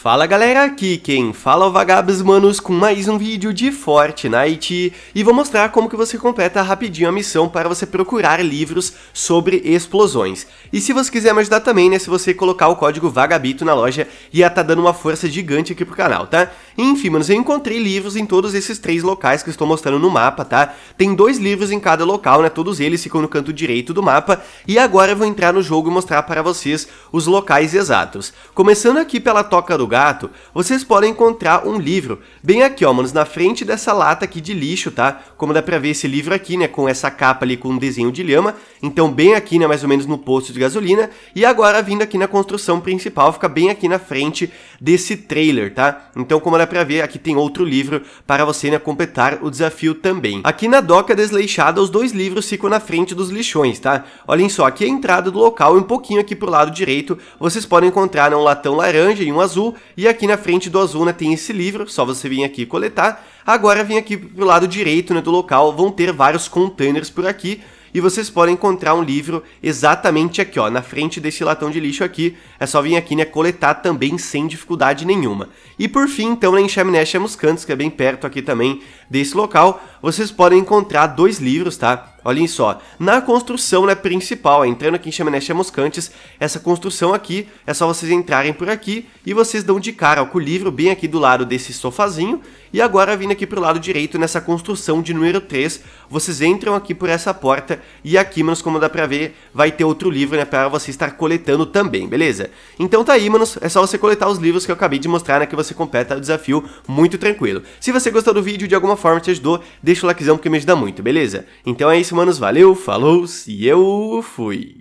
Fala galera, aqui quem fala é o Vagabos Manos com mais um vídeo de Fortnite e vou mostrar como que você completa rapidinho a missão para você procurar livros sobre explosões. E se você quiser me ajudar também, né, se você colocar o código VAGABITO na loja, ia tá dando uma força gigante aqui pro canal, tá? Enfim, manos, eu encontrei livros em todos esses três locais que estou mostrando no mapa, tá? Tem dois livros em cada local, né? Todos eles ficam no canto direito do mapa. E agora eu vou entrar no jogo e mostrar para vocês os locais exatos. Começando aqui pela Toca do Gato, vocês podem encontrar um livro bem aqui, ó, manos, na frente dessa lata aqui de lixo, tá? Como dá pra ver esse livro aqui, né? Com essa capa ali com um desenho de lhama. Então, bem aqui, né? Mais ou menos no posto de gasolina. E agora, vindo aqui na construção principal, fica bem aqui na frente desse trailer, tá? Então, como dá para ver, aqui tem outro livro para você né, completar o desafio também. Aqui na doca desleixada, os dois livros ficam na frente dos lixões, tá? Olhem só, aqui é a entrada do local e um pouquinho aqui pro lado direito, vocês podem encontrar né, um latão laranja e um azul, e aqui na frente do azul né, tem esse livro, só você vir aqui coletar. Agora vem aqui pro lado direito né, do local, vão ter vários containers por aqui, e vocês podem encontrar um livro exatamente aqui, ó, na frente desse latão de lixo aqui. É só vir aqui, né, coletar também sem dificuldade nenhuma. E por fim, então, né, em Chaminé Chamuscantes, que é bem perto aqui também desse local, vocês podem encontrar dois livros, tá? Olhem só, na construção né, principal, entrando aqui em Chaminé Chamuscantes, essa construção aqui, é só vocês entrarem por aqui e vocês dão de cara com o livro bem aqui do lado desse sofazinho. E agora vindo aqui para o lado direito, nessa construção de número 3, vocês entram aqui por essa porta e aqui, manos, como dá para ver, vai ter outro livro né, para você estar coletando também, beleza? Então tá aí, manos, é só você coletar os livros que eu acabei de mostrar, né, que você completa o desafio muito tranquilo. Se você gostou do vídeo de alguma forma te ajudou, deixa o likezão porque me ajuda muito, beleza? Então é isso manos. valeu, falou e eu fui.